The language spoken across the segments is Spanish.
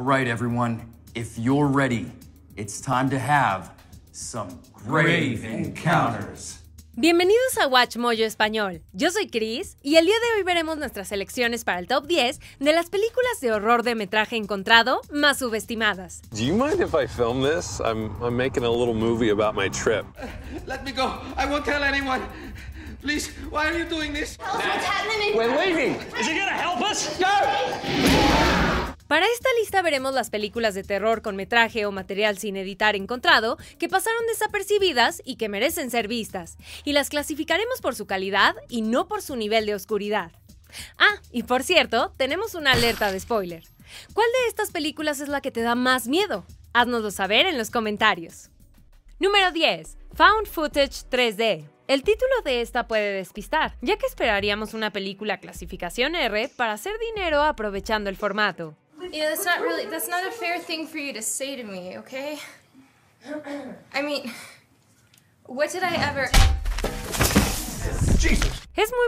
All right, everyone, if you're ready, it's time to have some grave encounters. Bienvenidos a Watch Mojo Español. Yo soy Chris y el día de hoy veremos nuestras selecciones para el top 10 de las películas de horror de metraje encontrado más subestimadas. Do you mind if I film this? I'm, I'm making a little movie about my trip. let me go. I won't tell anyone. Please, why are you doing this? Tell us what's happening. We're leaving. Is he gonna help us? No! Para esta lista veremos las películas de terror con metraje o material sin editar encontrado que pasaron desapercibidas y que merecen ser vistas, y las clasificaremos por su calidad y no por su nivel de oscuridad. Ah, y por cierto, tenemos una alerta de spoiler. ¿Cuál de estas películas es la que te da más miedo? Haznoslo saber en los comentarios. Número 10. Found Footage 3D. El título de esta puede despistar, ya que esperaríamos una película clasificación R para hacer dinero aprovechando el formato. Es muy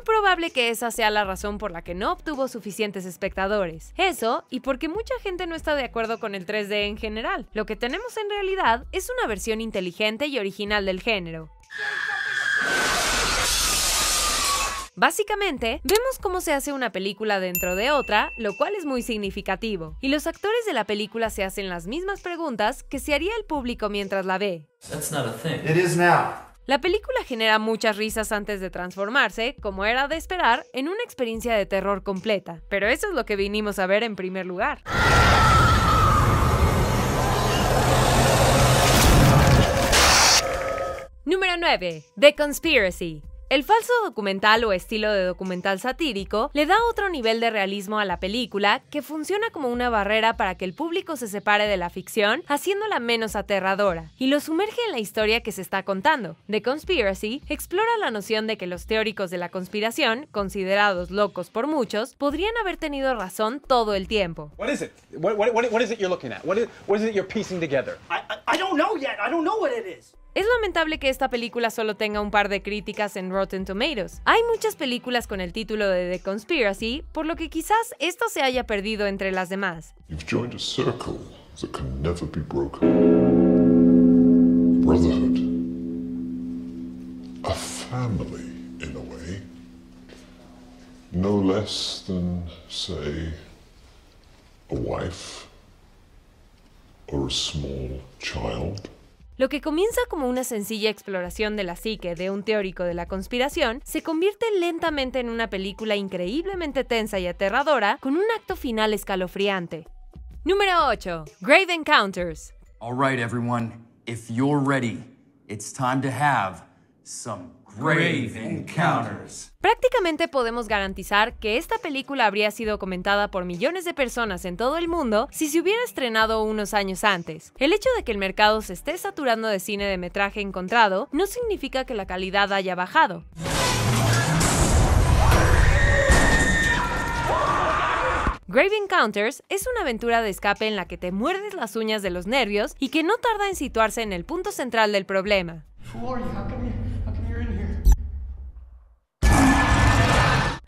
probable que esa sea la razón por la que no obtuvo suficientes espectadores. Eso, y porque mucha gente no está de acuerdo con el 3D en general. Lo que tenemos en realidad es una versión inteligente y original del género. Básicamente, vemos cómo se hace una película dentro de otra, lo cual es muy significativo, y los actores de la película se hacen las mismas preguntas que se haría el público mientras la ve. La película genera muchas risas antes de transformarse, como era de esperar, en una experiencia de terror completa. Pero eso es lo que vinimos a ver en primer lugar. Número 9. The Conspiracy. El falso documental o estilo de documental satírico le da otro nivel de realismo a la película que funciona como una barrera para que el público se separe de la ficción, haciéndola menos aterradora, y lo sumerge en la historia que se está contando. The Conspiracy explora la noción de que los teóricos de la conspiración, considerados locos por muchos, podrían haber tenido razón todo el tiempo. piecing together? Es lamentable que esta película solo tenga un par de críticas en Rotten Tomatoes. Hay muchas películas con el título de The Conspiracy, por lo que quizás esto se haya perdido entre las demás. You've joined a circle that can never be broken. Brotherhood. A family, in a way. No less than, say, a wife or a small child. Lo que comienza como una sencilla exploración de la psique de un teórico de la conspiración se convierte lentamente en una película increíblemente tensa y aterradora con un acto final escalofriante. Número 8. Grave Encounters. All everyone, if you're ready, it's time to have some Grave Encounters. Prácticamente podemos garantizar que esta película habría sido comentada por millones de personas en todo el mundo si se hubiera estrenado unos años antes. El hecho de que el mercado se esté saturando de cine de metraje encontrado no significa que la calidad haya bajado. Grave Encounters es una aventura de escape en la que te muerdes las uñas de los nervios y que no tarda en situarse en el punto central del problema.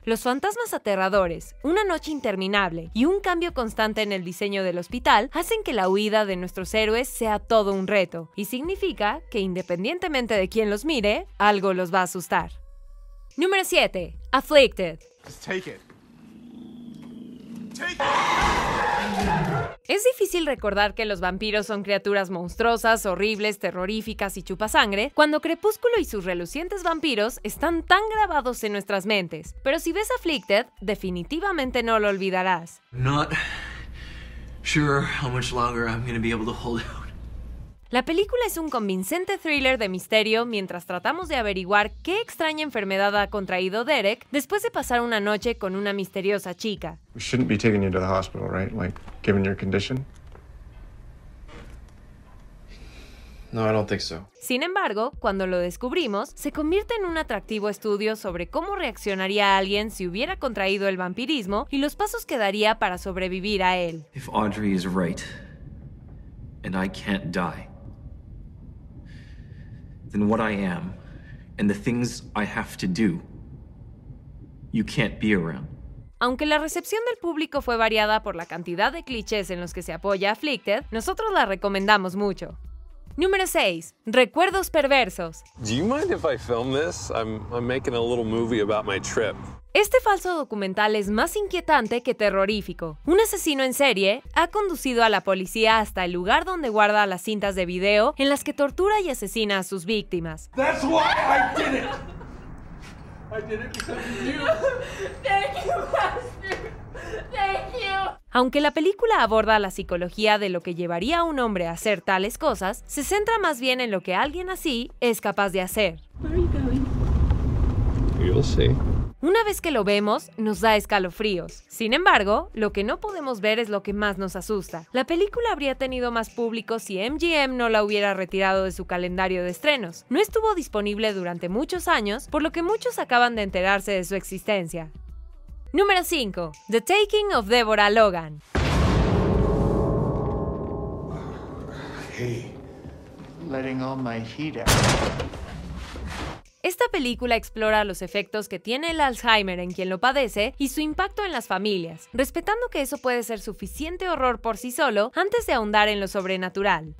Los fantasmas aterradores, una noche interminable y un cambio constante en el diseño del hospital hacen que la huida de nuestros héroes sea todo un reto y significa que independientemente de quién los mire, algo los va a asustar. Número 7. Afflicted. Es difícil recordar que los vampiros son criaturas monstruosas, horribles, terroríficas y chupasangre, cuando Crepúsculo y sus relucientes vampiros están tan grabados en nuestras mentes. Pero si ves Afflicted, definitivamente no lo olvidarás. Not sure how much longer I'm gonna be able to hold la película es un convincente thriller de misterio mientras tratamos de averiguar qué extraña enfermedad ha contraído Derek después de pasar una noche con una misteriosa chica. No, I don't think so. Sin embargo, cuando lo descubrimos, se convierte en un atractivo estudio sobre cómo reaccionaría alguien si hubiera contraído el vampirismo y los pasos que daría para sobrevivir a él. If Audrey is right and I can't die, than what I am and the things I have to do. You can't be around. Aunque la recepción del público fue variada por la cantidad de clichés en los que se apoya Afflicted, nosotros la recomendamos mucho. Número 6. Recuerdos perversos. Do you mind if I film this? I'm, I'm making a little movie about my trip. Este falso documental es más inquietante que terrorífico. Un asesino en serie ha conducido a la policía hasta el lugar donde guarda las cintas de video en las que tortura y asesina a sus víctimas. Aunque la película aborda la psicología de lo que llevaría a un hombre a hacer tales cosas, se centra más bien en lo que alguien así es capaz de hacer. Una vez que lo vemos, nos da escalofríos. Sin embargo, lo que no podemos ver es lo que más nos asusta. La película habría tenido más público si MGM no la hubiera retirado de su calendario de estrenos. No estuvo disponible durante muchos años, por lo que muchos acaban de enterarse de su existencia. Número 5. The Taking of Deborah Logan. Esta película explora los efectos que tiene el Alzheimer en quien lo padece y su impacto en las familias, respetando que eso puede ser suficiente horror por sí solo antes de ahondar en lo sobrenatural.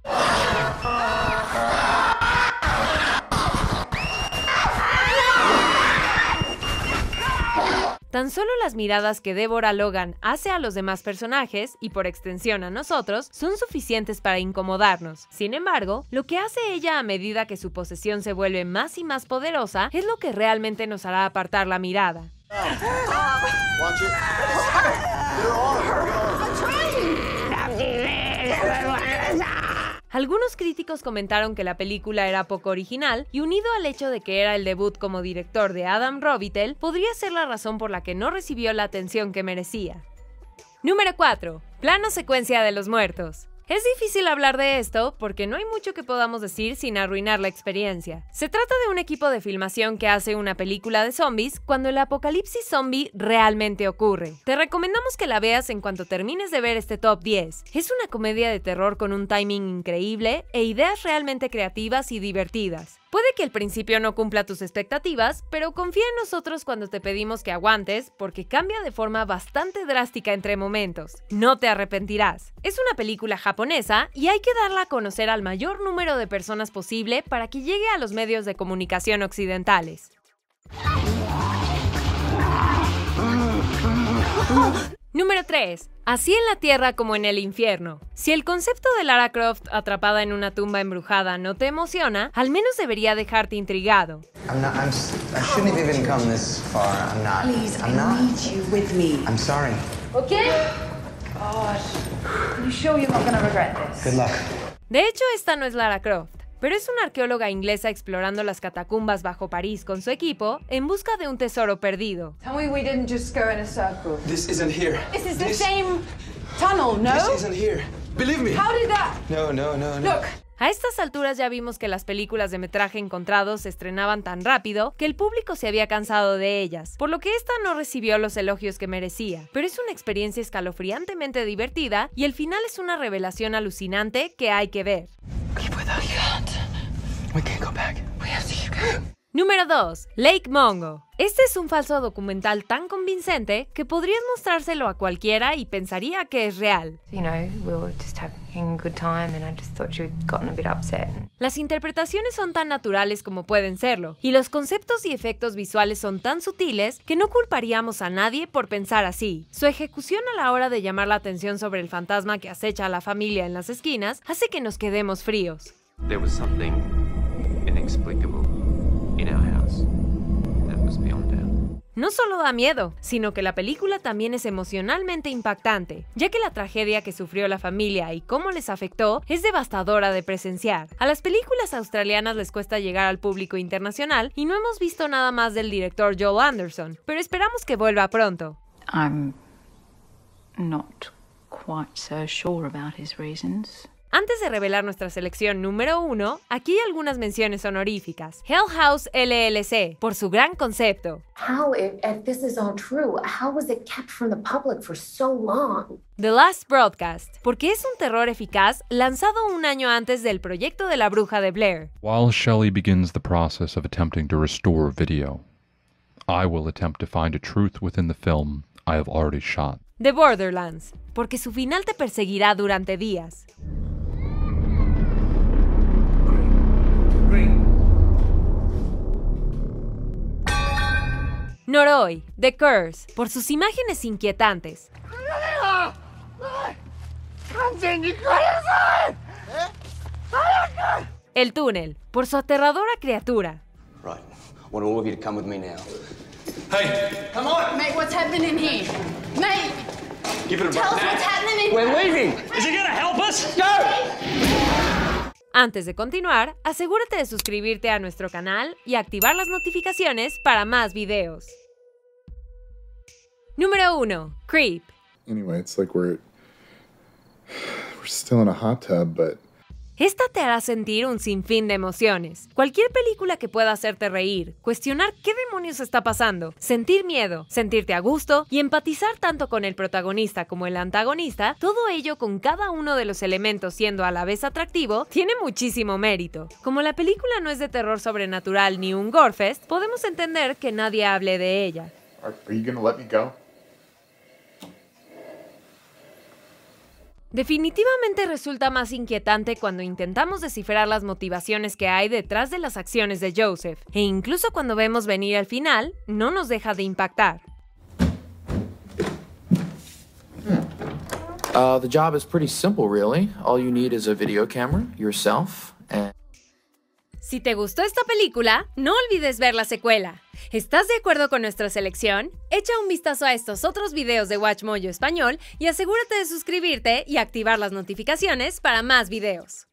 Tan solo las miradas que Deborah Logan hace a los demás personajes, y por extensión a nosotros, son suficientes para incomodarnos. Sin embargo, lo que hace ella a medida que su posesión se vuelve más y más poderosa es lo que realmente nos hará apartar la mirada. Algunos críticos comentaron que la película era poco original y unido al hecho de que era el debut como director de Adam Robitel, podría ser la razón por la que no recibió la atención que merecía. Número 4. Plano secuencia de los muertos. Es difícil hablar de esto porque no hay mucho que podamos decir sin arruinar la experiencia. Se trata de un equipo de filmación que hace una película de zombies cuando el apocalipsis zombie realmente ocurre. Te recomendamos que la veas en cuanto termines de ver este top 10. Es una comedia de terror con un timing increíble e ideas realmente creativas y divertidas. Puede que el principio no cumpla tus expectativas, pero confía en nosotros cuando te pedimos que aguantes, porque cambia de forma bastante drástica entre momentos. No te arrepentirás. Es una película japonesa y hay que darla a conocer al mayor número de personas posible para que llegue a los medios de comunicación occidentales. Número 3. Así en la tierra como en el infierno. Si el concepto de Lara Croft atrapada en una tumba embrujada no te emociona, al menos debería dejarte intrigado. De hecho, esta no es Lara Croft pero es una arqueóloga inglesa explorando las catacumbas bajo París con su equipo en busca de un tesoro perdido. a no? No, no, no, A estas alturas ya vimos que las películas de metraje encontrados se estrenaban tan rápido que el público se había cansado de ellas, por lo que esta no recibió los elogios que merecía. Pero es una experiencia escalofriantemente divertida y el final es una revelación alucinante que hay que ver. We back. Número 2. Lake Mongo. Este es un falso documental tan convincente que podrías mostrárselo a cualquiera y pensaría que es real. Las interpretaciones son tan naturales como pueden serlo, y los conceptos y efectos visuales son tan sutiles que no culparíamos a nadie por pensar así. Su ejecución a la hora de llamar la atención sobre el fantasma que acecha a la familia en las esquinas hace que nos quedemos fríos. No solo da miedo, sino que la película también es emocionalmente impactante, ya que la tragedia que sufrió la familia y cómo les afectó es devastadora de presenciar. A las películas australianas les cuesta llegar al público internacional y no hemos visto nada más del director Joel Anderson, pero esperamos que vuelva pronto. I'm not quite so sure about his antes de revelar nuestra selección número 1, aquí hay algunas menciones honoríficas. Hell House LLC, por su gran concepto. How, if, if this is all true, how was it kept from the public for so long? The Last Broadcast, porque es un terror eficaz lanzado un año antes del proyecto de la bruja de Blair. While Shelley begins the process of attempting to restore video, I will attempt to find a truth within the film I have already shot. The Borderlands, porque su final te perseguirá durante días. Noroi, The Curse, por sus imágenes inquietantes. El túnel, por su aterradora criatura. Right. Want all of you to come with me now. Hey, come on! Mate, what's happening here? Mate! Give it a Tell us what's happening! We're leaving! Is he gonna help us? Go! Antes de continuar, asegúrate de suscribirte a nuestro canal y activar las notificaciones para más videos. Número 1. Creep. Anyway, it's like we're still in a hot tub, but esta te hará sentir un sinfín de emociones. Cualquier película que pueda hacerte reír, cuestionar qué demonios está pasando, sentir miedo, sentirte a gusto y empatizar tanto con el protagonista como el antagonista, todo ello con cada uno de los elementos siendo a la vez atractivo, tiene muchísimo mérito. Como la película no es de terror sobrenatural ni un gorefest, podemos entender que nadie hable de ella. Definitivamente resulta más inquietante cuando intentamos descifrar las motivaciones que hay detrás de las acciones de Joseph, e incluso cuando vemos venir al final, no nos deja de impactar. video camera, yourself, si te gustó esta película, no olvides ver la secuela. ¿Estás de acuerdo con nuestra selección? Echa un vistazo a estos otros videos de WatchMojo Español y asegúrate de suscribirte y activar las notificaciones para más videos.